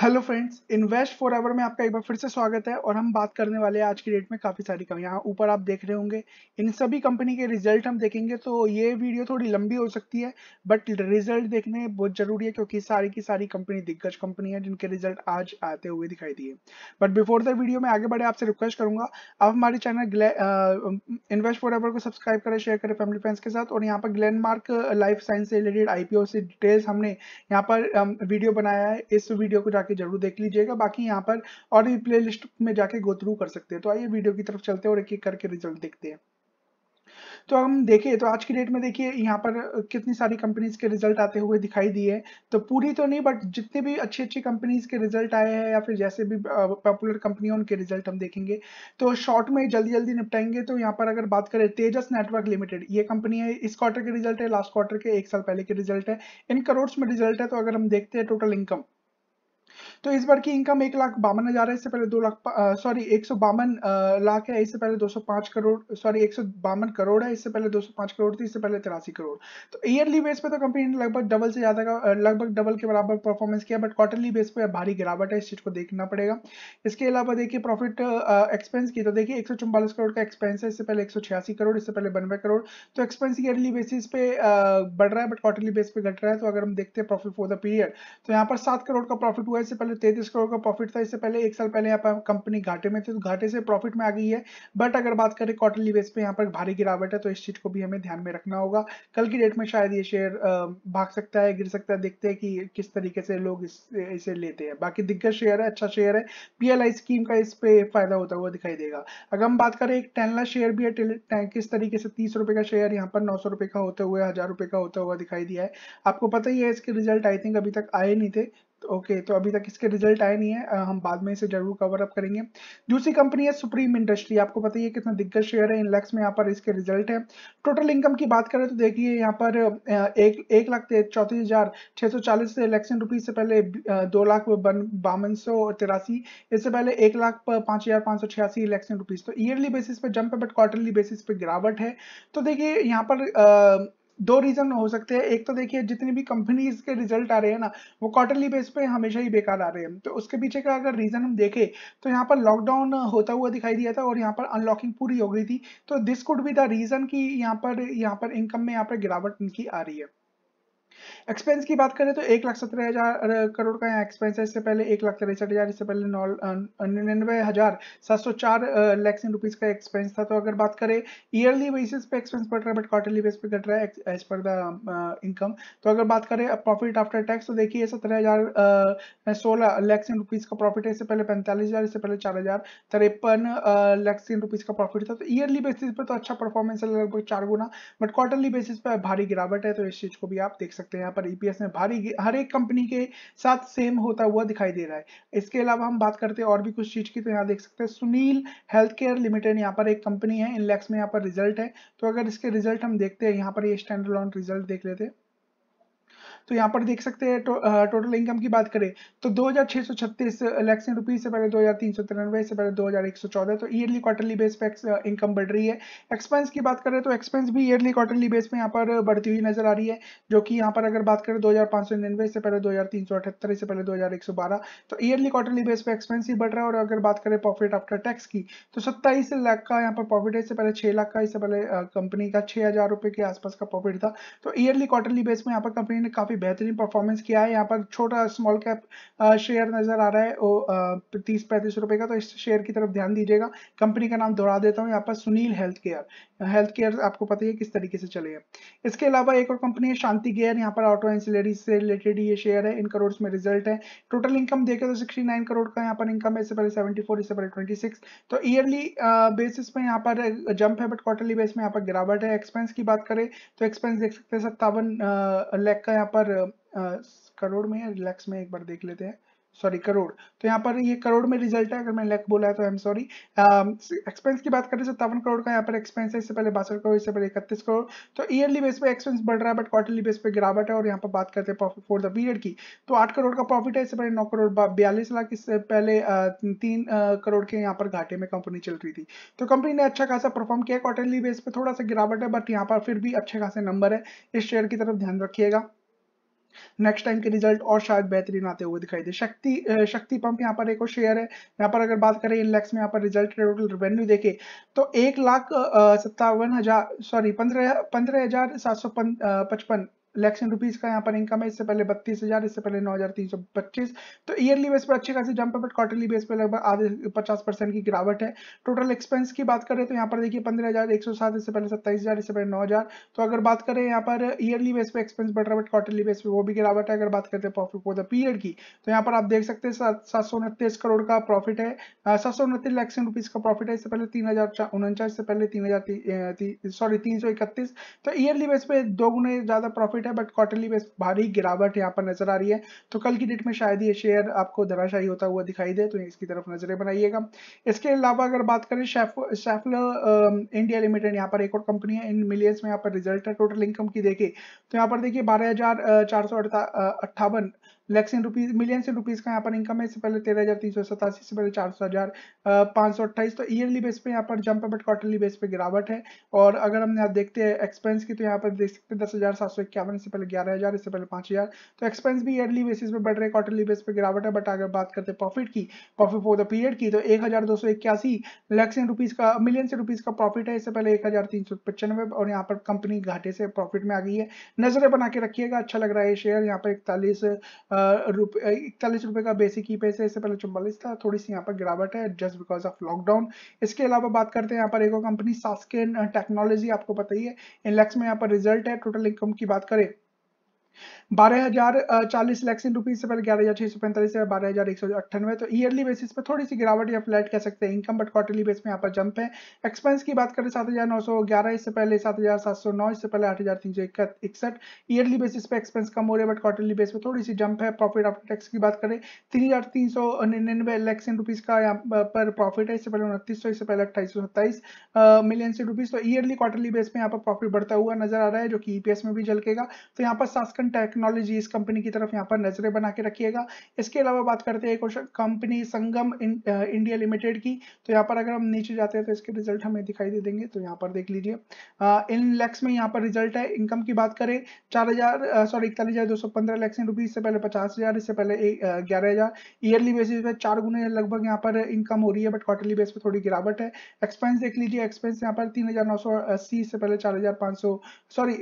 hello friends invest forever में आपका एक बार फिर से स्वागत है और हम बात करने वाले हैं आज की डेट में काफ़ी सारी कम यहाँ ऊपर आप देख रहे होंगे इन सभी कंपनी के रिजल्ट हम देखेंगे तो ये वीडियो थोड़ी लंबी हो सकती है बट रिजल्ट देखने बहुत ज़रूरी है क्योंकि सारी की सारी कंपनी दिग्गज कंपनी है जिनके रिजल्ट आज आते हुए दिखाई दिए बट बिफोर द वीडियो में आगे बढ़े आपसे रिक्वेस्ट करूँगा आप हमारे चैनल इन्वेस्ट फॉर एवर को सब्सक्राइब करें शेयर करें फैमिली फ्रेंड्स के साथ और यहाँ पर ग्लैंड लाइफ साइंस से रिलेटेड आई से डिटेल्स हमने यहाँ पर वीडियो um, बनाया है इस वीडियो को जाके जरूर देख लीजिएगा बाकी यहाँ पर और भी प्ले में जाके गो थ्रू कर सकते हैं तो आइए वीडियो की तरफ चलते हैं और एक एक करके रिजल्ट देखते हैं तो हम देखें तो आज की डेट में देखिए यहाँ पर कितनी सारी कंपनीज के रिजल्ट आते हुए दिखाई दिए तो पूरी तो नहीं बट जितने भी अच्छी अच्छी कंपनीज के रिजल्ट आए हैं या फिर जैसे भी पॉपुलर कंपनी है उनके रिजल्ट हम देखेंगे तो शॉर्ट में जल्दी जल्दी निपटाएंगे तो यहाँ पर अगर बात करें तेजस नेटवर्क लिमिटेड ये कंपनी है इस क्वार्टर के रिजल्ट है लास्ट क्वार्टर के एक साल पहले के रिजल्ट है इन करोड़ में रिजल्ट है तो अगर हम देखते हैं टोटल इनकम तो इस बार की इनकम एक लाख बावन हजार है इससे पहले दो लाख सॉरी एक सौ बावन लाख है इससे पहले दो सौ पांच करोड़ सॉरी एक सौ बावन करोड़ है इससे पहले दो सौ पांच करोड़ थी इससे पहले तिरासी करोड़ तो ईयरली बेस पे तो कंपनी ने लगभग डबल से ज्यादा का लगभग डबल के बराबर परफॉर्मेंस किया बट क्वार्टरली बेस पे भारी गिरावट है इस चीज को देखना पड़ेगा इसके अलावा देखिए प्रॉफिट एक्सपेंस की तो देखिए एक करोड़ का एक्सपेंस है इससे पहले एक करोड़ इससे पहले बनवे करोड़ तो एक्सपेंस ईयरली बेसिस पे बढ़ रहा है बट क्वार्टरली बेस पे घट रहा है तो अगर हम देखते हैं प्रॉफिट फॉर द पीरियड तो यहाँ पर सात करोड़ का प्रॉफिट हुआ इससे पहले में तैतीस करोड़ का प्रॉफिट था इससे पहले एक साल पहले यहाँ पर कंपनी घाटे में थी तो घाटे से प्रॉफिट में आ गई है बट अगर बात करें क्वार्टरली बेस पे यहाँ पर भारी गिरावट है तो इस चीज को भी हमें ध्यान में रखना होगा कल की डेट में शायद ये शेयर भाग सकता है गिर सकता है देखते हैं कि किस तरीके से लोग इस, इसे लेते हैं बाकी दिग्गज शेयर है अच्छा शेयर है पीएलआई स्कीम का इस पे फायदा होता हुआ दिखाई देगा अगर हम बात करें एक टेनला शेयर भी है किस तरीके से तीस रुपए का शेयर यहाँ पर नौ सौ रुपए का होते हुए हजार रुपए का होता हुआ दिखाई दिया है आपको पता ही है इसके रिजल्ट आई थिंक अभी तक आए नहीं थे ओके तो अभी तक इसके रिजल्ट आए नहीं है हम बाद में इसे जरूर कवर अप करेंगे दूसरी कंपनी है सुप्रीम इंडस्ट्री आपको पता ही है कितना दिग्गज शेयर है इनलेक्स में यहाँ पर इसके रिजल्ट है टोटल इनकम की बात करें तो देखिए यहाँ पर एक एक लाख चौंतीस हजार छह सौ चालीस इलेक्शन रुपीज से पहले दो लाख बावन सौ तिरासी इससे पहले एक लाख पांच हजार पांच सौ छियासी इलेक्शन रुपीज तो ईयरली बेसिस पे जंप है बट क्वार्टरली बेसिस पे गिरावट है तो देखिए यहाँ पर दो रीजन हो सकते हैं एक तो देखिए जितनी भी कंपनीज के रिजल्ट आ रहे हैं ना वो क्वार्टरली बेस पे हमेशा ही बेकार आ रहे हैं तो उसके पीछे का अगर रीजन हम देखें तो यहाँ पर लॉकडाउन होता हुआ दिखाई दिया था और यहाँ पर अनलॉकिंग पूरी हो गई थी तो this could be the reason कि यहाँ पर यहाँ पर इनकम में यहाँ पर गिरावट इनकी आ रही है एक्सपेंस की बात करें तो एक लाख सत्रह हजार करोड़ का यहाँ एक्सपेंस है इससे पहले एक लाख तिरसठ हजार इससे पहले नौ निन्यानवे हजार सात सौ चार लैक्स इन रुपीज का एक्सपेंस था तो अगर बात करें ईयरली बेसिस पे एक्सपेंस बढ़ रहा है बट क्वार्टरली बेस पे घट रहा है एज पर द इनकम तो अगर बात करें प्रॉफिट आफ्टर टैक्स तो देखिए सत्रह हजार सोलह लैक्स इन रुपीज का प्रॉफिट है इससे पहले पैंतालीस हजार इससे पहले चार हजार तिरपन लैक्स इन रुपीज का प्रॉफिट था तो ईयरली बेसिस पे तो अच्छा परफॉर्मेंस है लगभग चार गुना बट क्वार्टरली बेसिस पे भारी गिरावट है तो इस चीज को भी आप देख सकते सकते हैं यहाँ पर ईपीएस e में भारी हर एक कंपनी के साथ सेम होता हुआ दिखाई दे रहा है इसके अलावा हम बात करते हैं और भी कुछ चीज की तो यहाँ देख सकते हैं सुनील हेल्थ केयर लिमिटेड यहाँ पर एक कंपनी है इनलेक्स में यहाँ पर रिजल्ट है तो अगर इसके रिजल्ट हम देखते हैं यहाँ पर ये स्टैंडर्ड रिजल्ट देख लेते हैं तो यहाँ पर देख सकते हैं टो, टोटल इनकम की बात करें तो दो हजार छह सौ छत्तीस इलेक्शन रुपीज से पहले दो हजार तीन सौ तिरानवे से पहले दो हजार एक सौ चौदह तो ईयरली क्वार्टरली बेस पे इनकम बढ़ रही है एक्सपेंस की बात करें तो एक्सपेंस भी ईयरली क्वार्टरली बेस में यहाँ पर बढ़ती हुई नजर आ रही है जो कि यहाँ पर अगर बात करें दो हजार पांच सौ निन्यानवे से पहले दो हजार तीन सौ अठहत्तर से पहले दो हजार एक सौ बारह तो ईयरली क्वार्टरली बेस पर एक्सपेंस ही बढ़ रहा है और अगर बात करें प्रॉफिट आफ्टर टैक्स की तो सत्ताईस लाख का यहाँ पर प्रॉफिट है इससे पहले छह लाख का इससे पहले कंपनी का छह हजार रुपए के आसपास का प्रॉफिट था तो ईयरली क्वार्टरली बेस में यहाँ पर कंपनी ने काफी काफ़ी बेहतरीन परफॉर्मेंस किया है यहाँ पर छोटा स्मॉल कैप शेयर नज़र आ रहा है वो तीस पैंतीस रुपए का तो इस शेयर की तरफ ध्यान दीजिएगा कंपनी का नाम दोहरा देता हूँ यहाँ पर Sunil health care health care आपको पता ही है किस तरीके से चलेगा इसके अलावा एक और कंपनी है शांति गेयर यहाँ पर ऑटो एंसिलरी से रिलेटेड ये शेयर है इन करोड़ में रिजल्ट है टोटल इनकम देखे तो सिक्सटी नाइन करोड़ का यहाँ पर इनकम है इससे पहले सेवेंटी फोर इससे पहले ट्वेंटी सिक्स तो ईयरली बेसिस पे यहाँ पर जंप है बट क्वार्टरली बेस में यहाँ पर गिरावट है एक्सपेंस की बात करें तो एक्सपेंस देख सकते हैं सत्तावन लैख का यहाँ पर करोड़ में रिलैक्स लैक्स में एक बार देख लेते हैं सॉरी करोड़ तो यहाँ पर ये करोड़ में रिजल्ट है अगर मैंने लैख बोला है तो आई एम सॉरी एक्सपेंस की बात करें तो सत्तावन करोड़ का यहाँ पर एक्सपेंस है इससे पहले बासठ करोड़ इससे पहले इकतीस करोड़ तो ईयरली बेस पे एक्सपेंस बढ़ रहा है बट क्वार्टरली बेस पे गिरावट है और यहाँ पर बात करते हैं प्रॉफिट फॉर द पीरियड की तो आठ करोड़ का प्रॉफिट है इससे पहले नौ करोड़ बयालीस लाख इससे पहले तीन करोड़ के यहाँ पर घाटे में कंपनी चल रही थी तो कंपनी ने अच्छा खासा परफॉर्म किया क्वार्टरली बेस पे थोड़ा सा गिरावट है बट यहाँ पर फिर भी अच्छे खासे नंबर है इस शेयर की तरफ ध्यान रखिएगा नेक्स्ट टाइम के रिजल्ट और शायद बेहतरीन आते हुए दिखाई दे शक्ति शक्ति पंप यहाँ पर एक और शेयर है यहाँ पर अगर बात करें इन लैक्स में यहाँ पर रिजल्ट टोटल रेवेन्यू देखे तो एक लाख सत्तावन हजार सॉरी पंद्रह पंद्रह हजार सात सौ पचपन लैक्स रुपीज का यहाँ पर इनकम है इससे पहले बत्तीस हजार इससे पहले नौ हजार तीन सौ पच्चीस तो ईयरली बेस पर अच्छी खासी जंप है बट क्वार्टरली बेस पर लगभग आधे पचास परसेंट की गिरावट है टोटल एक्सपेंस की बात करें तो यहाँ पर देखिए पंद्रह हजार एक सौ सात इससे पहले सत्ताईस हजार इससे पहले नौ हजार तो अगर बात करें यहाँ पर ईयरली बेस पर एक्सपेंस बढ़ रहा है बट क्वार्टरली बेस पर वो भी गिरावट है अगर बात करते हैं प्रॉफिट फॉर द पीरियड की तो यहाँ पर आप देख सकते हैं सात सौ उनतीस करोड़ का प्रॉफिट है सात सौ उनतीस लैक्सन रुपीज का प्रॉफिट है इससे पहले तीन हजार उनचास से पहले तीन हजार सॉरी तीन सौ इकतीस तो ईयरली बेस पे दो गुने ज्यादा प्रॉफिट मार्केट है बट क्वार्टरली बेस भारी गिरावट यहाँ पर नजर आ रही है तो कल की डेट में शायद ये शेयर आपको धराशाही होता हुआ दिखाई दे तो इसकी तरफ नजरें बनाइएगा इसके अलावा अगर बात करें शेफलर इंडिया लिमिटेड यहाँ पर एक और कंपनी है इन मिलियंस में यहाँ पर रिजल्ट है टोटल इनकम की देखें तो यहाँ पर देखिए बारह हजार लैक्स इन रुपीज मिलियन से रुपीज का यहाँ पर इनकम है इससे पहले तेरह हजार तीन सौ सतासी से पहले चार सौ हजार पांच सौ अट्ठाईस तो ईयरली बेस पे यहाँ पर जंप बट क्वार्टरली बेस पे गिरावट है और अगर हम यहाँ देखते हैं एक्सपेंस की तो यहाँ पर देख सकते हैं दस हजार सात सौ इक्यावन इससे पहले ग्यारह हजार इससे पहले पांच हजार तो एक्सपेंस भी ईयरली बेसिस पे बढ़ रहे क्वार्टरली बेस पे गिरावट है बट अगर बात करते हैं प्रॉफिट की प्रॉफिट फॉर द पीरियड की तो एक हजार दो सौ इक्यासी लैक्स इन रुपीज का मिलियन से रुपीज का प्रॉफिट है इससे पहले एक हजार तीन सौ पचानवे और यहाँ पर कंपनी घाटे से प्रॉफिट में आ गई है नजरें बना के रखिएगा अच्छा लग रहा है शेयर यहाँ पर इकतालीस इकतालीस रुपए का बेसिक ई पैसे इससे पहले चुम्बालीस था थोड़ी सी यहाँ पर गिरावट है जस्ट बिकॉज ऑफ लॉकडाउन इसके अलावा बात करते हैं यहाँ पर एक और कंपनी सास्केन टेक्नोलॉजी आपको पता ही है इनलेक्स में यहाँ पर रिजल्ट है टोटल इनकम की बात करें बारह हजार चालीस इलेक्शन रुपीज से पहले ग्यारह हजार छह सौ पैंतालीस बारह हजार एक सौ अट्ठानवे तो ईयरली बेसिस पे थोड़ी सी गिरावट या फ्लैट कह सकते हैं इनकम बट क्वार्टरली बेस में यहाँ पर जंप है एक्सपेंस की बात करें सात हजार नौ सौ ग्यारह इससे पहले सात हजार सात सौ नौ इससे पहले आठ हजार तीन सौ इकसठ ईयरली बेसिस पे एक्सपेंस कम हो रहे बट क्वार्टरली बेस पर थोड़ी सी जंप है प्रॉफिट आफ्टर टैक्स की बात करें तीन हजार तीन सौ निन्यानवे इलेक्शन रुपीज का यहाँ पर प्रॉफिट है इससे पहले उनतीस सौ इससे पहले अट्ठाईस सौ सत्ताईस मिलियन से रुपीज तो ईयरली क्वार्टरली बेस में यहाँ पर प्रॉफिट बढ़ता हुआ नजर आ रहा है जो कि ईपीएस e में भी झलकेगा तो यहाँ पर सास्कर अमेरिकन इस कंपनी की तरफ यहाँ पर नजरें बना के रखिएगा इसके अलावा बात करते हैं question company Sangam India limited की तो यहाँ पर अगर हम नीचे जाते हैं तो इसके रिजल्ट हमें दिखाई दे देंगे तो यहाँ पर देख लीजिए इन लैक्स में यहाँ पर रिजल्ट है इनकम की बात करें चार हजार सॉरी इकतालीस हजार दो सौ पंद्रह लैक्स रुपीज इससे पहले पचास हजार इससे पहले ग्यारह हजार ईयरली बेसिस पे चार गुने लगभग यहाँ पर इनकम हो रही है बट क्वार्टरली बेस पे थोड़ी गिरावट है एक्सपेंस देख लीजिए एक्सपेंस यहाँ पर तीन हजार नौ सौ अस्सी से पहले चार हजार पाँच सौ सॉरी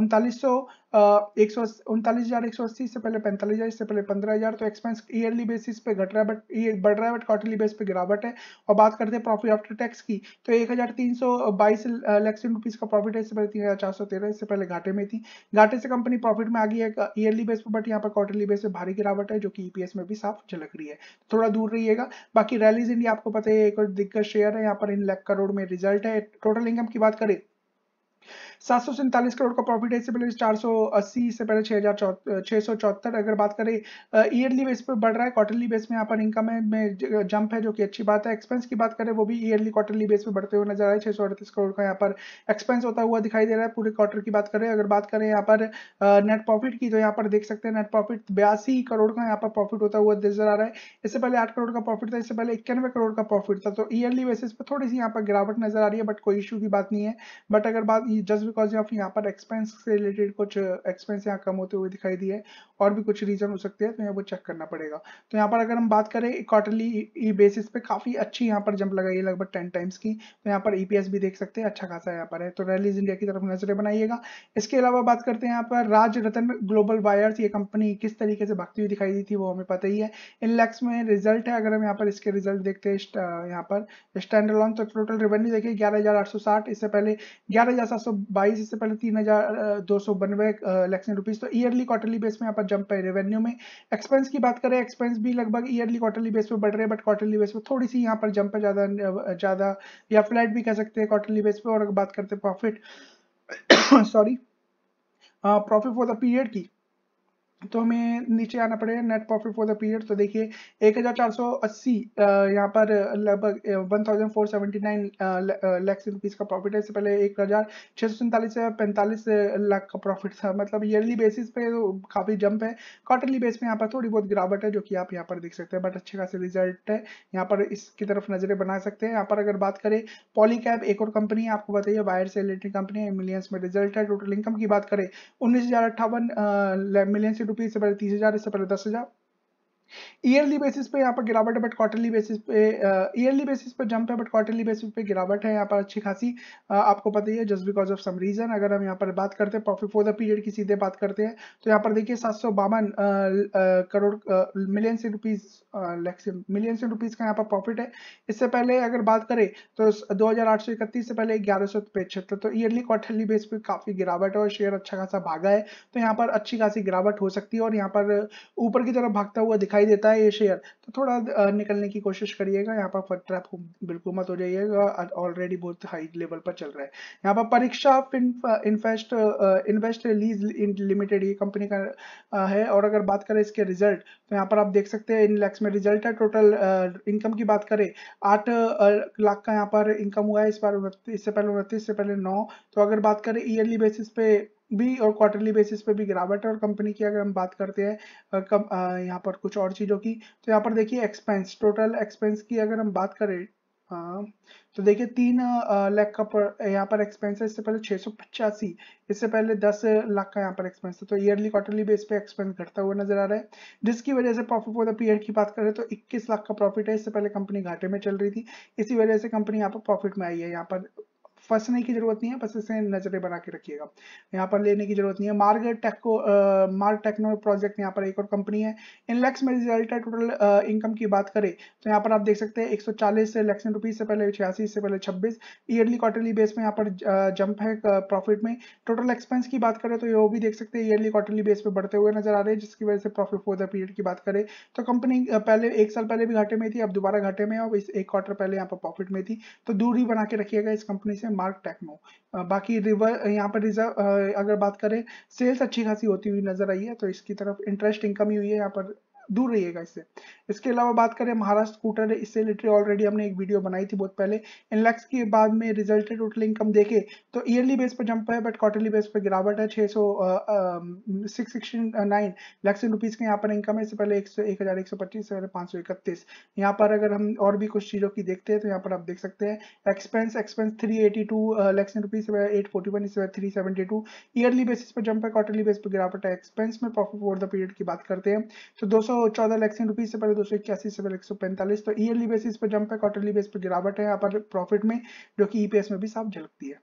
उनतालीस सौ एक सौ उनतालीस हजार एक सौ अस्सी इससे पहले पैंतालीस हजार पहले पंद्रह हजार तो एक्सपेंस ईयरली बेसिस पे घट रहा है बट ये बढ़ रहा है बट क्वार्टरली बेस पे गिरावट है और बात करते हैं प्रॉफिट आफ्टर टैक्स की तो एक हजार तीन सौ बाईस लैक्स रुपीज का प्रॉफिट है इससे पहले तीन हजार चार सौ तेरह इससे पहले घाटे में थी घाटे से कंपनी प्रॉफिट में आ गई है ईयरली बेस पर बट यहाँ पर क्वार्टरली बेस पे भारी गिरावट है जो कि ईपीएस में भी साफ झलक रही है थोड़ा दूर रहिएगा बाकी रैलीज इंडिया आपको पता है एक और दिग्गज शेयर है यहाँ पर इन लाख करोड़ में रिजल्ट है टोटल इनकम की बात करें सात सौ सैंतालीस करोड़ का प्रॉफिट है इससे पहले चार सौ अस्सी इससे पहले छह हज़ार सौ चौहत्तर अगर बात करें ईयरली बेस पर बढ़ रहा है क्वार्टरली बेस में यहाँ पर इनकम है में जंप है जो कि अच्छी बात है एक्सपेंस की बात करें वो भी ईयरली क्वार्टरली बेस पर बढ़ते हुए नजर आए छः सौ अड़तीस करोड़ का यहाँ पर एक्सपेंस होता हुआ दिखाई दे रहा है पूरे क्वार्टर की बात करें अगर बात करें यहाँ पर नेट प्रॉफिट की तो यहाँ पर देख सकते हैं नेट प्रॉफिट बयासी करोड़ का यहाँ पर प्रॉफिट होता हुआ नजर आ रहा है इससे पहले आठ करोड़ का प्रॉफिट था इससे पहले इक्यानवे करोड़ का प्रॉफिट था तो ईयरली बेसिस पर थोड़ी सी यहाँ पर गिरावट नजर आ रही है बट कोई इशू की बात नहीं है बट अगर बात जस्ट बिकॉज ऑफ यहाँ पर एक्सपेंस से रिलेटेड कुछ एक्सपेंस uh, यहाँ कम होते हुए दिखाई दिए और भी कुछ रीजन हो सकते हैं तो यहाँ वो चेक करना पड़ेगा तो यहाँ पर अगर हम बात करें क्वार्टरली ई बेसिस पे काफ़ी अच्छी यहाँ पर जंप लगाई है लगभग टेन टाइम्स की तो यहाँ पर ई e भी देख सकते हैं अच्छा खासा यहाँ पर है तो रैलीज इंडिया की तरफ नजरें बनाइएगा इसके अलावा बात करते हैं यहाँ पर राज रतन ग्लोबल वायर्स ये कंपनी किस तरीके से भागती हुई दिखाई दी थी वो हमें पता ही है इन लैक्स में रिजल्ट है अगर हम यहाँ पर इसके रिजल्ट देखते हैं uh, यहाँ पर स्टैंड लॉन तो टोटल रेवेन्यू देखिए ग्यारह इससे पहले ग्यारह बाईस इससे पहले तीन हजार दो सौ बनवे लैक्सन रुपीज तो ईयरली क्वार्टरली बेस में यहाँ पर जंप है रेवेन्यू में एक्सपेंस की बात करें एक्सपेंस भी लगभग ईयरली क्वार्टरली बेस पे बढ़ रहे हैं बट क्वार्टरली बेस पे थोड़ी सी यहाँ पर जंप है ज़्यादा ज़्यादा या फ्लैट भी कह सकते हैं क्वार्टरली बेस पे और अगर बात करते हैं profit sorry profit for the period की तो हमें नीचे आना पड़ेगा net profit for the period तो देखिए एक हज़ार चार सौ अस्सी यहाँ पर लगभग 1479 लाख फोर का प्रॉफिट है इससे पहले एक हज़ार सौ सैंतालीस से पैंतालीस लाख का प्रॉफिट था मतलब ईयरली बेसिस पे तो काफ़ी जंप है क्वार्टरली बेस पे यहाँ पर थोड़ी बहुत गिरावट है जो कि आप यहाँ पर देख सकते हैं बट अच्छे खासे रिजल्ट है यहाँ पर इसकी तरफ नज़रें बना सकते हैं यहाँ पर अगर बात करें पॉलीकैब एक और कंपनी है आपको बताइए वायर से रिलेटेड कंपनी है मिलियंस में रिजल्ट है टोटल इनकम की बात करें उन्नीस हज़ार अट्ठावन Rupiese para el para el yearly basis पे यहाँ पर गिरावट है बट क्वार्टरली बेसिस पे ईयरली बेसिस पे जंप है बट क्वार्टरली बेसिस पे गिरावट है यहाँ पर अच्छी खासी uh, आपको पता ही है just because of some reason अगर हम यहाँ पर बात करते हैं प्रॉफिट फॉर द पीरियड की सीधे बात करते हैं तो यहाँ पर देखिए सात सौ बावन करोड़ मिलियन से रुपीज मिलियन से रुपीज का यहाँ पर प्रॉफिट है इससे पहले अगर बात करें तो दो से पहले ग्यारह तो ईयरली क्वार्टरली बेस पे काफी गिरावट है और शेयर अच्छा खासा भागा है तो यहाँ पर अच्छी खासी गिरावट हो सकती है और यहाँ पर ऊपर की तरफ भागता हुआ दिखाई दिखाई देता है ये शेयर तो थोड़ा निकलने की कोशिश करिएगा यहाँ पर फट ट्रैप बिल्कुल मत हो जाइएगा ऑलरेडी बहुत हाई लेवल पर चल रहा है यहाँ पर परीक्षा इन्वेस्ट इन्वेस्ट लीज लिमिटेड ये कंपनी का है और अगर बात करें इसके रिजल्ट तो यहाँ पर आप देख सकते हैं इन लैक्स में रिजल्ट है टोटल इनकम की बात करें आठ लाख का यहाँ पर इनकम हुआ है इस बार इससे पहले उनतीस से पहले नौ तो अगर बात करें ईयरली बेसिस पे भी और क्वार्टरली बेसिस पे भी गिरावट है और कंपनी की अगर हम बात करते हैं कम यहाँ पर कुछ और चीज़ों की तो यहाँ पर देखिए एक्सपेंस टोटल एक्सपेंस की अगर हम बात करें तो देखिए तीन लाख का पर यहाँ पर एक्सपेंस है इससे पहले छः सौ पचासी इससे पहले दस लाख का यहाँ पर एक्सपेंस था तो ईयरली क्वार्टरली बेस पे एक्सपेंस घटता हुआ नजर आ रहा है जिसकी वजह से प्रॉफिट फॉर द पीरियड की बात करें तो 21 लाख का प्रॉफिट है इससे पहले कंपनी घाटे में चल रही थी इसी वजह से कंपनी यहाँ पर प्रॉफिट में आई है यहाँ पर फंसने की जरूरत नहीं है बस इसे नजरें बना के रखिएगा यहाँ पर लेने की जरूरत नहीं है मार्ग टेको मार्ग टेक्नो प्रोजेक्ट यहाँ पर एक और कंपनी है इन लैक्स में रिजल्ट है टोटल इनकम की बात करें तो यहाँ पर आप देख सकते हैं 140 से लैक्स रुपीज से पहले छियासी से पहले छब्बीस ईयरली क्वार्टरली बेस में यहाँ पर जंप है प्रॉफिट में टोटल एक्सपेंस की बात करें तो ये भी देख सकते हैं ईयरली क्वार्टरली बेस पर बढ़ते हुए नजर आ रहे हैं जिसकी वजह से प्रॉफिट फॉर द पीरियड की बात करें तो कंपनी पहले एक साल पहले भी घाटे में थी अब दोबारा घाटे में और इस एक क्वार्टर पहले यहाँ पर प्रॉफिट में थी तो दूरी बना के रखिएगा इस कंपनी से मार्क टेक्नो बाकी रिवर यहाँ पर रिजर्व अगर बात करें सेल्स अच्छी खासी होती हुई नजर आई है तो इसकी तरफ इंटरेस्ट इनकम ही हुई है यहाँ पर दूर रहिएगा इससे इसके अलावा बात करें महाराष्ट्र स्कूटर इससे रिलेटेड ऑलरेडी हमने एक वीडियो बनाई थी बहुत पहले इनलैक्स के बाद में रिजल्ट टोटल इनकम देखे तो ईयरली बेस पर जंप है बट क्वार्टरली बेस पर गिरावट है छः सौ six sixty nine lakhs rupees के यहाँ पर इनकम है इससे पहले एक सौ एक हज़ार एक सौ पच्चीस से पहले पाँच सौ इकतीस यहाँ पर अगर हम और भी कुछ चीज़ों की देखते हैं तो यहाँ पर आप देख सकते हैं expense expense three eighty two lakhs in rupees से एट फोर्टी वन इससे पहले three seventy two yearly basis पर जंप है क्वार्टरली बेस पर गिरावट है एक्सपेंस में प्रॉफिट फॉर द पीरियड की बात करते हैं तो दो सौ चौदह लाख लैक्सिन रुपीज से पहले दो सौ इक्यासी से पहले एक सौ पैंतालीस तो ईयरली बेसिस पर जंप है क्वार्टरली बेस पर गिरावट है यहाँ पर प्रॉफिट में जो कि ईपीएस e में भी साफ झलकती है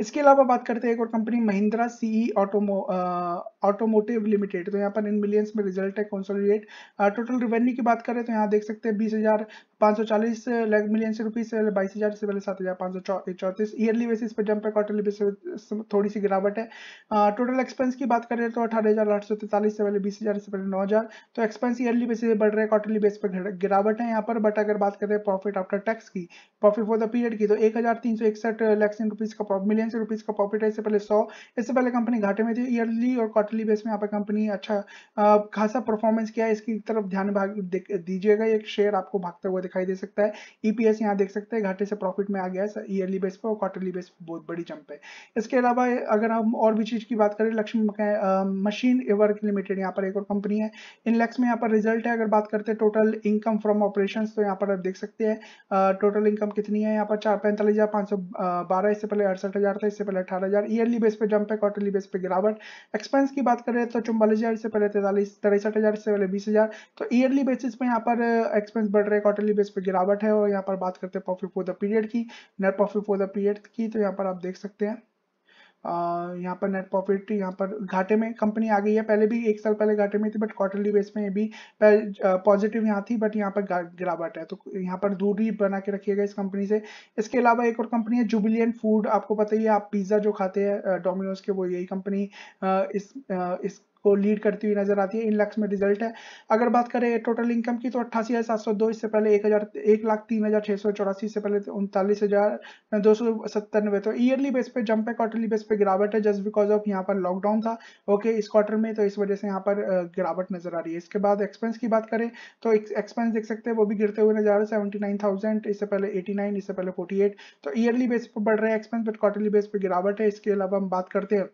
इसके अलावा बात करते हैं एक और company Mahindra CIE automotive limited तो यहाँ पर इन मिलियंस में रिजल्ट है कॉन्सोलिडेट टोटल रेवेन्यू की बात करें तो यहाँ देख सकते हैं बीस हजार पाँच सौ चालीस मिलियन से रुपीज से बाईस हजार से पहले सात हजार पाँच सौ चौतीस ईयरली बेसिस पर जंप है क्वार्टरली बेसिस थोड़ी सी गिरावट है टोटल एक्सपेंस की बात करें तो अठारह हजार आठ सौ तैतालीस से पहले बीस हजार से पहले नौ हजार तो एक्सपेंस ईयरली बेसिस बढ़ रहे हैं क्वार्टरली बेस पर गिरावट है यहाँ पर बट अगर बात करें प्रॉफिट आफ्टर टैक्स की प्रॉफिट फॉर द पीरियड की तो एक हजार तीन सौ इकसठ लैक्स रुपीज का मिलियन से रुपीज का प्रॉफिट है इससे पहले सौ इससे पहले कंपनी घाटे में थी ईयरली और क्वार्टरली बेस में यहाँ पर कंपनी अच्छा खासा परफॉर्मेंस किया है इसकी तरफ ध्यान भाग दीजिएगा एक शेयर आपको भागता हुआ दिखाई दे सकता है ईपीएस e यहाँ देख सकते हैं घाटे से प्रॉफिट में आ गया है ईयरली बेस पर और क्वार्टरली बेस पर बहुत बड़ी जंप है इसके अलावा अगर हम और भी चीज की बात करें लक्ष्मी मशीन एवर्क लिमिटेड यहाँ पर एक और कंपनी है इनलेक्स में यहाँ पर रिजल्ट है अगर बात करते हैं टोटल इनकम फ्रॉम ऑपरेशन तो यहाँ पर आप देख सकते हैं टोटल इनकम कितनी है यहाँ पर चार पैंतालीस हजार पांच सौ बारह इससे पहले अड़सठ सड़सठ हज़ार था इससे पहले अठारह हज़ार ईयरली बेस पे जंप है क्वार्टरली बेस पे गिरावट एक्सपेंस की बात करें तो चौवालीस हज़ार से पहले तैतालीस तिरसठ हज़ार इससे पहले बीस हज़ार तो ईयरली बेसिस पे यहाँ पर एक्सपेंस uh, बढ़ रहे हैं क्वार्टरली बेस पे गिरावट है और यहाँ पर बात करते हैं प्रॉफिट फॉर द पीरियड की net profit for the period की तो यहाँ पर आप देख सकते हैं यहाँ पर नेट प्रॉफिट यहाँ पर घाटे में कंपनी आ गई है पहले भी एक साल पहले घाटे में थी बट क्वार्टरली बेस में भी पॉजिटिव यहाँ थी बट यहाँ पर गिरावट है तो यहाँ पर दूरी बना के रखिएगा इस कंपनी से इसके अलावा एक और कंपनी है जुबिलियन फूड आपको पता ही है आप पिज्ज़ा जो खाते हैं डोमिनोज के वो यही कंपनी इस इस को लीड करती हुई नजर आती है इन लैक्स में रिजल्ट है अगर बात करें टोटल इनकम की तो अट्ठासी हज़ार सात सौ दो इससे पहले एक हज़ार एक लाख तीन हज़ार छः सौ चौरासी इससे पहले तो उनतालीस हज़ार दो सौ सत्तानवे तो ईयरली बेस पे जंप है क्वार्टरली बेस पे गिरावट है जस्ट बिकॉज ऑफ यहाँ पर लॉकडाउन था ओके इस क्वार्टर में तो इस वजह से यहाँ पर गिरावट नजर आ रही है इसके बाद एक्सपेंस की बात करें तो एक्सपेंस देख सकते हैं वो भी गिरते हुए नजर आ रहे सेवेंटी नाइन थाउजेंड इससे पहले एटी नाइन इससे पहले फोर्टी एट तो ईयरली बेस पर बढ़ रहे हैं एक्सपेंस बट क्वार्टरली बेस पर गिरावट है इसके अलावा हम बात करते हैं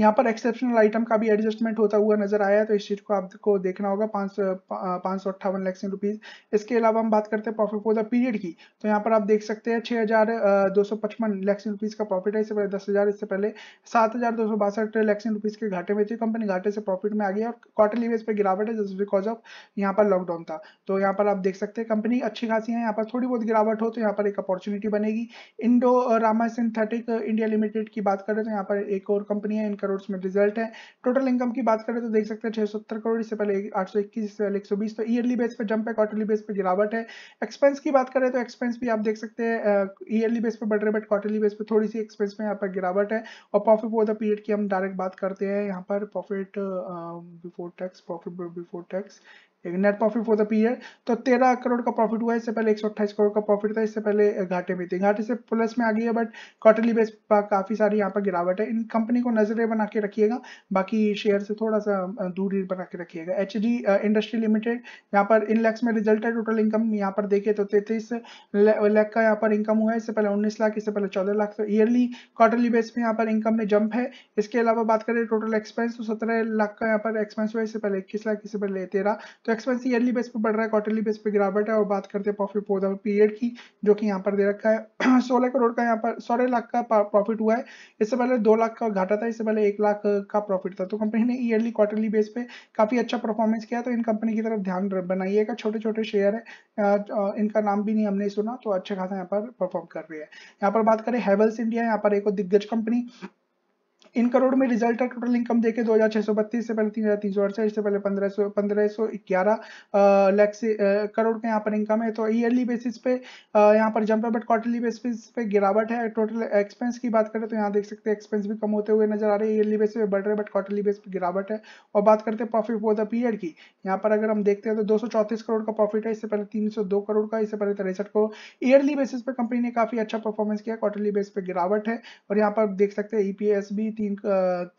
यहाँ पर एक्सेप्शनल आइटम का भी एडजस्टमेंट होता हुआ नजर आया तो इस चीज को आपको देखना होगा पांच सौ अट्ठावन लैक्स रुपीज इसके अलावा हम बात करते हैं प्रॉफिट फॉर द पीरियड की तो यहाँ पर आप देख सकते हैं छह हजार दो सौ पचपन लैक्स रुपीज का प्रॉफिट है इससे पहले दस हजार इससे पहले सात हजार दो सौ बासठ लैक्स रुपीज के घाटे में थी कंपनी घाटे से प्रॉफिट में आ गया और क्वार्टरली बेस पर गिरावट है जस्ट बिकॉज ऑफ यहाँ पर लॉकडाउन था तो यहाँ पर आप देख सकते हैं कंपनी अच्छी खासी है यहाँ पर थोड़ी बहुत गिरावट हो तो यहाँ पर एक अपॉर्चुनिटी बनेगी Indo Rama synthetic India limited की बात करें तो यहाँ पर एक और कंपनी कंपनी है इन करोड़ में रिजल्ट है टोटल इनकम की बात करें तो देख सकते हैं छह करोड़ इससे पहले आठ सौ इक्कीस इससे पहले एक तो ईयरली बेस पर जंप है क्वार्टरली बेस पर गिरावट है एक्सपेंस की बात करें तो एक्सपेंस भी आप देख सकते हैं ईयरली बेस पर बढ़ रहे बट क्वार्टरली बेस पर थोड़ी सी एक्सपेंस में यहाँ पर गिरावट है और प्रॉफिट फॉर द पीरियड की हम डायरेक्ट बात करते हैं यहाँ पर profit before tax profit before tax एक net profit for the period तो तेरह करोड़ का प्रॉफिट हुआ इससे पहले एक करोड़ का प्रॉफिट था इससे पहले घाटे में थे घाटे से प्लस में आ गई है बट क्वार्टरली बेस पर काफ़ी सारी यहाँ पर गिरावट है इन कंपनी को नजरें बना के रखिएगा बाकी शेयर से थोड़ा सा दूरी बना के रखिएगा एच इंडस्ट्री लिमिटेड यहाँ पर इन लैक्स में रिजल्ट है टोटल इनकम यहाँ पर देखे तो तैतीस लैख का यहाँ पर इनकम हुआ है इससे पहले उन्नीस लाख इससे पहले चौदह लाख तो ईयरली क्वार्टरली बेस में यहाँ पर इनकम में जंप है इसके अलावा बात करें टोटल एक्सपेंस तो सत्रह लाख का यहाँ पर एक्सपेंस हुआ इससे पहले इक्कीस लाख इससे पहले तेरह तो एक्सपेंस ईयरली बेस पर बढ़ रहा है क्वार्टरली बेस पर गिरावट है और बात करते हैं प्रॉफिट फॉर द पीरियड की जो कि यहाँ पर दे रखा है सोलह करोड़ का यहाँ पर सोलह लाख का प्रॉफिट हुआ है इससे पहले दो लाख का घाटा था इससे पहले एक लाख का प्रॉफिट था तो कंपनी ने ईयरली क्वार्टरली बेस पे काफ़ी अच्छा परफॉर्मेंस किया तो इन कंपनी की तरफ ध्यान बनाइएगा छोटे छोटे शेयर है इनका नाम भी नहीं हमने सुना तो अच्छा खासा यहाँ पर परफॉर्म कर रही है यहाँ पर बात करें हैवल्स इंडिया यहाँ पर एक दिग्गज कंपनी इन करोड़ में रिजल्ट है टोटल इनकम देखे दो तो हजार छह सौ बत्तीस से पहले तीन हजार तीन सौ अड़सठ से पहले पंद्रह सौ पंद्रह सौ ग्यारह लैख से करोड़ का यहाँ पर इनकम है तो ईयरली बेसिस पे यहाँ पर जंप है बट क्वार्टरली बेसिस पे गिरावट है टोटल एक्सपेंस की बात करें तो यहाँ देख सकते हैं एक्सपेंस भी कम होते हुए नजर आ रहे हैं ईयरली बेसिस पे बढ़ रहे बट क्वार्टरली बेस पे गिरावट है और बात करते हैं प्रॉफिट फॉर द पीरियड की यहाँ पर अगर हम देखते हैं तो दो करोड़ का प्रॉफिट है इससे पहले तीन करोड़ का इससे पहले तिरसठ करोड़ ईयरली बेसिस पे कंपनी ने काफी अच्छा परफॉर्मेंस किया क्वार्टरली बेस पे गिरावट है और यहाँ पर देख सकते हैं ईपीएस e भी तीन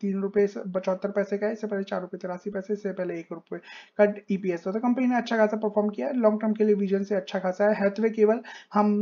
तीन रुपये पचहत्तर पैसे का इससे पहले चार रुपये तिरासी पैसे इससे पहले एक रुपये का ईपीएस e था तो कंपनी ने अच्छा खासा परफॉर्म किया है लॉन्ग टर्म के लिए विजन से अच्छा खासा है हेथवे केवल हम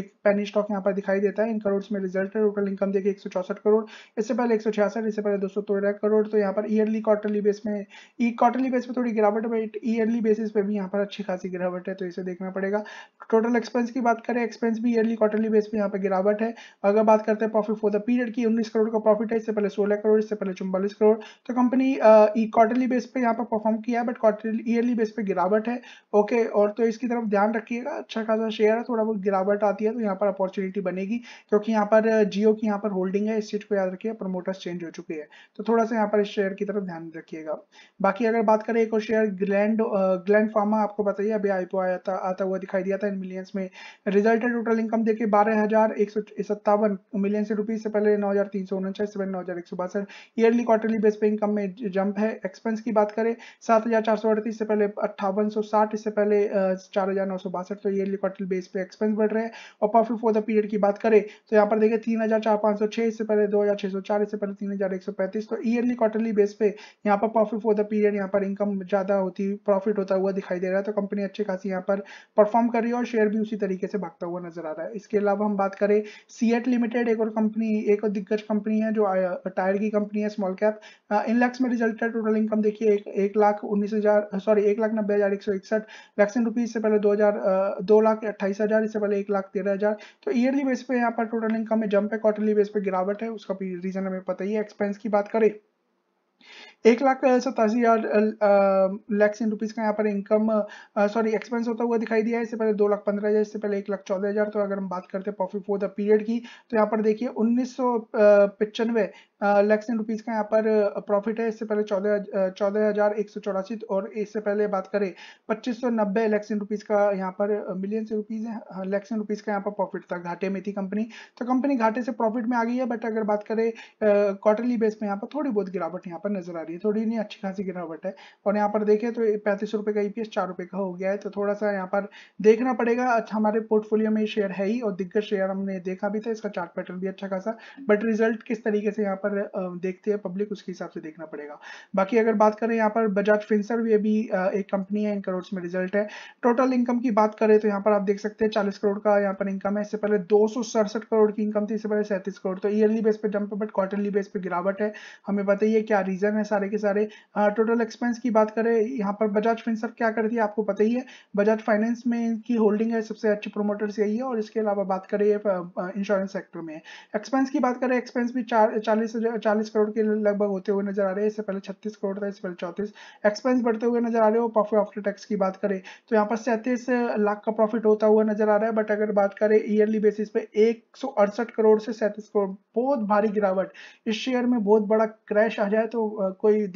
एक पेनी स्टॉक यहाँ पर दिखाई देता है इन करोड़ में रिजल्ट है टोटल इनकम देखिए एक करोड़ इससे पहले एक इससे पहले दो सौ करोड़ तो यहाँ पर ईयरली क्वार्टरली बेस में ई क्वार्टरली बेस पे थोड़ी गिरावट है बट ईयरली बेसिस पे भी यहाँ पर अच्छी खासी गिरावट है तो इसे देखना पड़ेगा टोटल एक्सपेंस की बात करें एक्सपेंस भी ईयरली क्वार्टरली बेस पर यहाँ पर गिरावट है अगर बात करते हैं प्रॉफिट फॉर द पीरियड की उन्नीस करोड़ का प्रॉफिट घंटे इससे पहले सोलह करोड़ इससे पहले चुम्बालीस करोड़ तो कंपनी क्वार्टरली बेस पे यहाँ पर परफॉर्म किया बट क्वार्टरली ईयरली बेस पे गिरावट है ओके और तो इसकी तरफ ध्यान रखिएगा अच्छा खासा शेयर है थोड़ा बहुत गिरावट आती है तो यहाँ पर अपॉर्चुनिटी बनेगी क्योंकि यहाँ पर जियो की यहाँ पर होल्डिंग है इस चीज को याद रखिए प्रमोटर्स चेंज हो चुके हैं तो थोड़ा सा यहाँ पर इस शेयर की तरफ ध्यान रखिएगा बाकी अगर बात करें एक और शेयर ग्लैंड ग्लैंड फार्मा आपको बताइए अभी आईपो आया था आता हुआ दिखाई दिया था इन मिलियंस में रिजल्ट टोटल इनकम देखिए बारह हजार एक सौ सत्तावन मिलियन से रुपीज से पहले नौ हजार तीन सौ उनचास में नौ हजार एक सौ बासठ ईयरली क्वार्टरली बेस पे इनकम में जंप है एक्सपेंस की बात करें सात हजार चार सौ अड़तीस से पहले अट्ठावन सौ साठ इससे पहले चार हजार नौ सौ बासठ तो ईयरली क्वार्टरली बेस पे एक्सपेंस बढ़ रहे हैं और प्रॉफिट फॉर द पीरियड की बात करें तो यहाँ पर देखें तीन हजार चार पाँच सौ छह इससे पहले दो हजार छह सौ चार इससे पहले तीन हजार एक सौ पैंतीस तो ईयरली क्वार्टरली बेस पे यहाँ पर प्रॉफिट फॉर द पीरियड यहाँ पर इनकम ज़्यादा होती प्रॉफिट होता हुआ दिखाई दे रहा है तो कंपनी अच्छी खासी यहाँ पर परफॉर्म कर रही है और शेयर भी उसी तरीके से भागता हुआ नजर आ रहा है इसके अलावा हम बात करें सीएट लिमिटेड एक और कंपनी एक और दिग्गज कंपनी है जो टायर की कंपनी है स्मॉल कैप इन लैक्स में रिजल्ट है टोटल इनकम देखिए एक, एक लाख उन्नीस हजार सॉरी एक लाख नब्बे हजार एक सौ इकसठ लैक्स इन रुपीज से पहले दो हजार uh, दो लाख अट्ठाईस हजार इससे पहले एक लाख तेरह हजार तो ईयरली बेस पे यहाँ पर टोटल इनकम में जंप है क्वार्टरली बेस पे गिरावट है उसका भी रीजन हमें पता ही है एक्सपेंस की बात करें एक लाख सतासी हजार लैक्स इन रुपीज का यहाँ पर इनकम सॉरी एक्सपेंस होता हुआ दिखाई दिया है इससे पहले दो लाख पंद्रह हजार इससे पहले एक लाख चौदह हजार तो अगर हम बात करते हैं प्रॉफिट फॉर द पीरियड की तो यहाँ पर देखिए उन्नीस सौ पिचानवे लैक्स इन रुपीज का यहाँ पर प्रॉफिट है इससे पहले चौदह चौदह हजार एक सौ चौरासी और इससे पहले बात करें पच्चीस सौ नब्बे लैक्स इन रुपीज का यहाँ पर मिलियन से रुपीज लैक्स इन रुपीज का यहाँ पर प्रॉफिट था घाटे में थी कंपनी तो कंपनी घाटे से प्रॉफिट में आ गई है बट अगर बात करें क्वार्टरली बेस पर यहाँ पर थोड़ी बहुत गिरावट यहाँ पर नजर आ रही है थोड़ी नहीं अच्छी खासी गिरावट है और यहाँ पर देखें तो पैंतीस रुपए का ईपीएस e चार रुपए का हो गया है तो थोड़ा सा यहाँ पर देखना पड़ेगा अच्छा हमारे पोर्टफोलियो में शेयर है ही और दिग्गज शेयर हमने देखा भी था इसका चार्ट पैटर्न भी अच्छा खासा बट रिजल्ट किस तरीके से यहाँ पर देखते हैं पब्लिक उसके हिसाब से देखना पड़ेगा बाकी अगर बात करें यहाँ पर बजाज फिंसर भी अभी एक कंपनी है इन करोड़ में रिजल्ट है टोटल इनकम की बात करें तो यहाँ पर आप देख सकते हैं चालीस करोड़ का यहाँ पर इनकम है इससे पहले दो करोड़ की इनकम थी इससे पहले सैंतीस करोड़ तो ईयरली बेस पर जंप बट क्वार्टरली बेस पर गिरावट है हमें बताइए क्या रीजन रीजन है सारे के सारे टोटल हाँ, एक्सपेंस की बात करें यहाँ पर बजाज फिनसर्व क्या करती है आपको पता ही है बजाज फाइनेंस में इनकी होल्डिंग है सबसे अच्छी प्रोमोटर्स यही है और इसके अलावा बात करें इंश्योरेंस सेक्टर में एक्सपेंस की बात करें एक्सपेंस भी चालीस चालीस करोड़ के लगभग होते हुए नजर आ रहे हैं इससे पहले छत्तीस करोड़ था इससे पहले चौतीस एक्सपेंस बढ़ते हुए नजर आ रहे हो प्रॉफिट आफ्टर टैक्स की बात करें तो यहाँ पर सैंतीस लाख का प्रॉफिट होता हुआ नजर आ रहा है बट अगर बात करें ईयरली बेसिस पे एक करोड़ से सैंतीस करोड़ बहुत भारी गिरावट इस शेयर में बहुत बड़ा क्रैश आ जाए तो कोई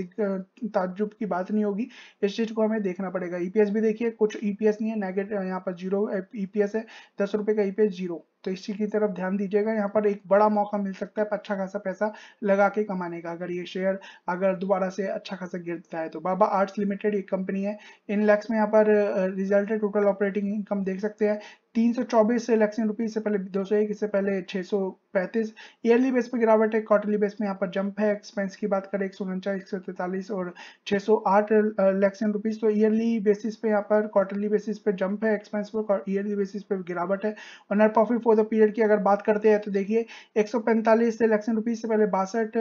ताजुब की बात नहीं होगी इस चीज़ को हमें देखना पड़ेगा ईपीएस e भी देखिए कुछ ईपीएस e नहीं है नेगेटिव यहाँ पर जीरो ईपीएस e है दस रुपए का ईपीएस जीरो तो इसी की तरफ ध्यान दीजिएगा यहाँ पर एक बड़ा मौका मिल सकता है अच्छा खासा पैसा लगा के कमाने का अगर ये शेयर अगर दोबारा से अच्छा खासा गिरता है तो बाबा आर्ट्स लिमिटेड एक कंपनी है इन लैक्स में यहाँ पर रिजल्ट टोटल ऑपरेटिंग इनकम देख सकते हैं तीन सौ चौबीस इलेक्शन रुपीज से पहले दो सौ एक इससे पहले छः सौ पैंतीस ईयरली बेस पर गिरावट है क्वार्टरली बेस में यहाँ पर जंप है एक्सपेंस की बात करें एक सौ उनचास एक सौ तैंतालीस और छः सौ आठ इलेक्शन रुपीज तो ईयरली बेसिस पे यहाँ पर क्वार्टरली बेसिस पे जंप है एक्सपेंस पर ईयरली बेसिस पे गिरावट है और net profit for the period की अगर बात करते हैं तो देखिए 145 इलेक्शन रुपीज से पहले बासठ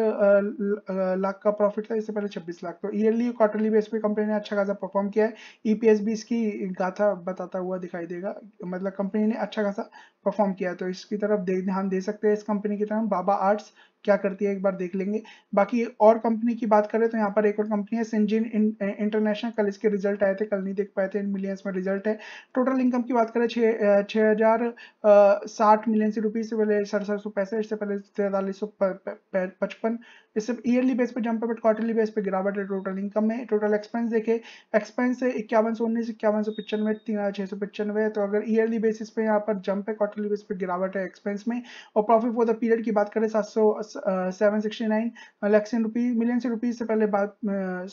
लाख का प्रॉफिट था इससे पहले 26 लाख तो ईयरली क्वार्टरली बेस पे कंपनी ने अच्छा खासा परफॉर्म किया है ईपीएस e भी इसकी गाथा बताता हुआ दिखाई देगा मतलब कंपनी ने अच्छा खासा परफॉर्म किया है तो इसकी तरफ ध्यान दे सकते हैं इस कंपनी की तरफ बाबा आर्ट्स क्या करती है एक बार देख लेंगे बाकी और कंपनी की बात करें तो यहाँ पर एक और कंपनी है सिंजिन इंटरनेशनल कल इसके रिजल्ट आए थे कल नहीं देख पाए थे इन मिलियंस में रिजल्ट है टोटल इनकम की बात करें छः हजार साठ मिलियन से रुपीज से पहले सड़सठ सौ पैंसठ से पहले तैंतालीस सौ पचपन इससे ईयरली बेस पे जंप है बट क्वार्टरली बेस पे गिरावट है टोटल इनकम में टोटल एक्सपेंस देखे एक्सपेंस है इक्यावन सौ उन्नीस इक्यावन सौ पिचानवे तीन हज़ार छह सौ पिचानवे तो अगर ईयरली बेसिस पे यहाँ पर जंप है क्वार्टरली बेस पे गिरावट है एक्सपेंस में और प्रॉफिट फॉर द पीरियड की बात करें सात सौ सेवन सिक्सटी नाइन लैक्सिन रुपी मिलियन से रुपीज़ से पहले बात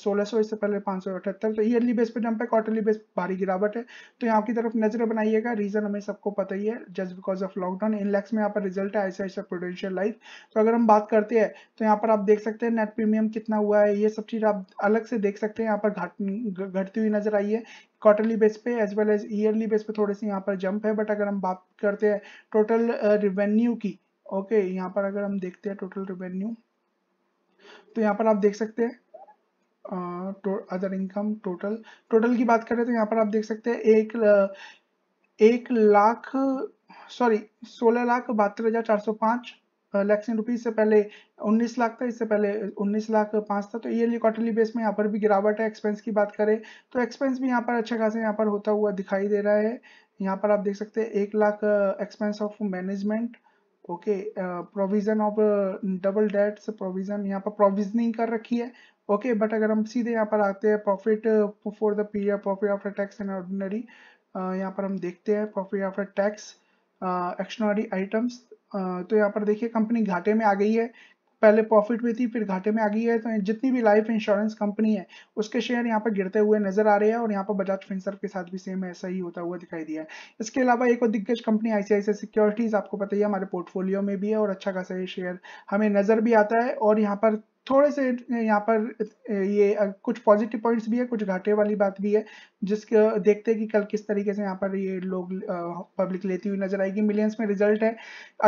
सोलह सौ इससे पहले पाँच सौ अठहत्तर तो ईयरली बेस पे जंप है क्वार्टरली बेस भारी गिरावट है तो यहाँ की तरफ नजर बनाइएगा रीज़न हमें सबको पता ही है जस्ट बिकॉज ऑफ लॉकडाउन इन लैक्स में यहाँ पर रिजल्ट है ऐसा ऐसा प्रोडेंशियल लाइफ तो अगर हम बात करते हैं तो यहाँ पर आप देख सकते हैं नेट प्रीमियम कितना हुआ है ये सब चीज़ आप अलग से देख सकते हैं यहाँ पर घट घटती हुई नजर आई है क्वार्टरली बेस पे as well as yearly base पे थोड़े से यहाँ पर जंप है बट अगर हम बात करते हैं टोटल रिवेन्यू की ओके यहाँ पर अगर हम देखते हैं टोटल रिवेन्यू तो यहाँ पर आप देख सकते हैं अदर इनकम टोटल टोटल की बात करें तो यहाँ पर आप देख सकते हैं एक एक लाख सॉरी सोलह लाख बहत्तर हजार चार सौ पांच इलेक्शन रुपीज से पहले 19 लाख था इससे पहले 19 लाख पाँच था तो ईयरली क्वार्टरली बेस में यहाँ पर भी गिरावट है एक्सपेंस की बात करें तो एक्सपेंस भी यहाँ पर अच्छा खासा यहाँ पर होता हुआ दिखाई दे रहा है यहाँ पर आप देख सकते हैं एक lakh expense of management okay provision of double debt provision यहाँ पर प्रोविजनिंग कर रखी है ओके okay, बट अगर हम सीधे यहाँ पर आते हैं profit for the period profit after tax and ordinary यहाँ पर हम देखते हैं profit after tax extraordinary items तो यहाँ पर देखिए कंपनी घाटे में आ गई है पहले प्रॉफिट में थी फिर घाटे में आ गई है तो जितनी भी लाइफ इंश्योरेंस कंपनी है उसके शेयर यहाँ पर गिरते हुए नजर आ रहे हैं और यहाँ पर बजाज फिंसर के साथ भी सेम ऐसा ही होता हुआ दिखाई दिया है इसके अलावा एक और दिग्गज कंपनी आईसीआईसी सिक्योरिटीज आपको पता ही हमारे पोर्टफोलियो में भी है और अच्छा खासा ये शेयर हमें नजर भी आता है और यहाँ पर थोड़े से यहाँ पर ये कुछ पॉजिटिव पॉइंट्स भी है कुछ घाटे वाली बात भी है जिसके देखते हैं कि कल किस तरीके से यहाँ पर ये लोग पब्लिक लेती हुई नजर आएगी मिलियंस में रिजल्ट है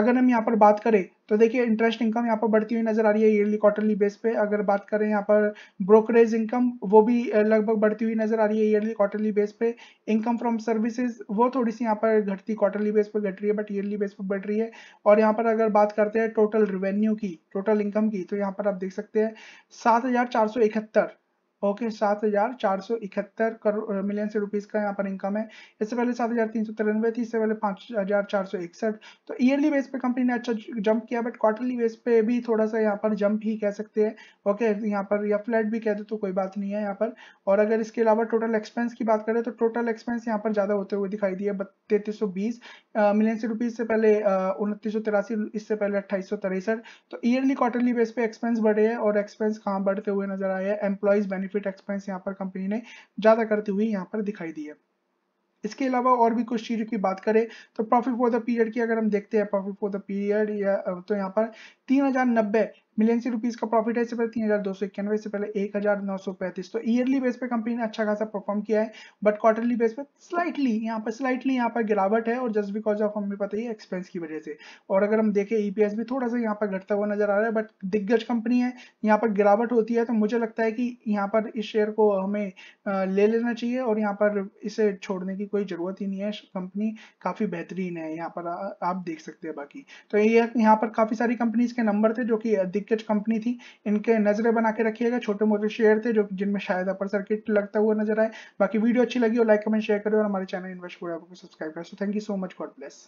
अगर हम यहाँ पर बात करें तो देखिए इंटरेस्ट इनकम यहाँ पर बढ़ती हुई नजर आ रही है ईयरली क्वार्टरली बेस पे अगर बात करें यहाँ पर ब्रोकरेज इनकम वो भी लगभग बढ़ती हुई नजर आ रही है ईयरली क्वार्टरली बेस पे इनकम फ्रॉम सर्विसेज वो थोड़ी सी यहाँ पर घटती क्वार्टरली बेस पे घट रही है बट ईयरली बेस पे बढ़ रही है और यहाँ पर अगर बात करते हैं टोटल रिवेन्यू की टोटल इनकम की तो यहाँ पर आप देख सकते हैं सात ओके सात हजार चार सौ इकहत्तर करोड़ मिलियन से रुपीज का यहाँ पर इनकम है इससे पहले सात हजार तीन सौ तिरानवे थी इससे पहले पांच हजार चार सौ इकसठ तो ईयरली बेस पे कंपनी ने अच्छा जंप किया बट क्वार्टरली बेस पे भी थोड़ा सा यहाँ पर जंप ही कह सकते हैं ओके यहाँ पर या फ्लैट भी कह दो तो कोई बात नहीं है यहाँ पर और अगर इसके अलावा टोटल एक्सपेंस की बात करें तो टोटल एक्सपेंस यहाँ पर ज्यादा होते हुए दिखाई दिए तैतीस सौ बीस मिलियन से रुपीज से पहले उनतीस सौ तिरासी इससे पहले अट्ठाईस सौ तिरसठ तो ईयरली क्वार्टरली बेस पे एक्सपेंस बढ़े हैं और एक्सपेंस कहाँ बढ़ते हुए नजर आए हैं एम्प्लॉयज बेनिफिट बेनिफिट एक्सपेंस यहाँ पर कंपनी ने ज्यादा करती हुई यहाँ पर दिखाई दी है इसके अलावा और भी कुछ चीज़ों की बात करें तो प्रॉफिट फॉर द पीरियड की अगर हम देखते हैं प्रॉफिट फॉर द पीरियड या तो यहाँ पर तीन हजार नब्बे मिलियन सी रुपीज का प्रॉफिट है इससे पहले तीन हजार दो सौ इक्यानवे से पहले एक हजार नौ सौ पैंतीस तो ईयरली बेस पे कंपनी ने अच्छा खासा परफॉर्म किया है बट क्वार्टरली बेस पे स्लाइटली यहाँ पर स्लाइटली यहाँ पर गिरावट है और जस्ट बिकॉज ऑफ हमें पता ही एक्सपेंस की वजह से और अगर हम देखें ईपीएस e भी थोड़ा सा यहाँ पर घटता हुआ नजर आ रहा है बट दिग्गज कंपनी है यहाँ पर गिरावट होती है तो मुझे लगता है कि यहाँ पर इस शेयर को हमें ले लेना चाहिए और यहाँ पर इसे छोड़ने की कोई जरूरत ही नहीं है कंपनी काफी बेहतरीन है यहाँ पर आप देख सकते हैं बाकी तो ये यहाँ पर काफी सारी कंपनीज के नंबर थे जो कि दिग्गज कंपनी थी इनके नजरे बना के रखिएगा छोटे मोटे शेयर थे जो जिनमें शायद अपर सर्किट लगता हुआ नजर आए बाकी वीडियो अच्छी लगी हो लाइक कमेंट शेयर करें और हमारे चैनल इन्वेस्ट को सब्सक्राइब करें so thank you so much God bless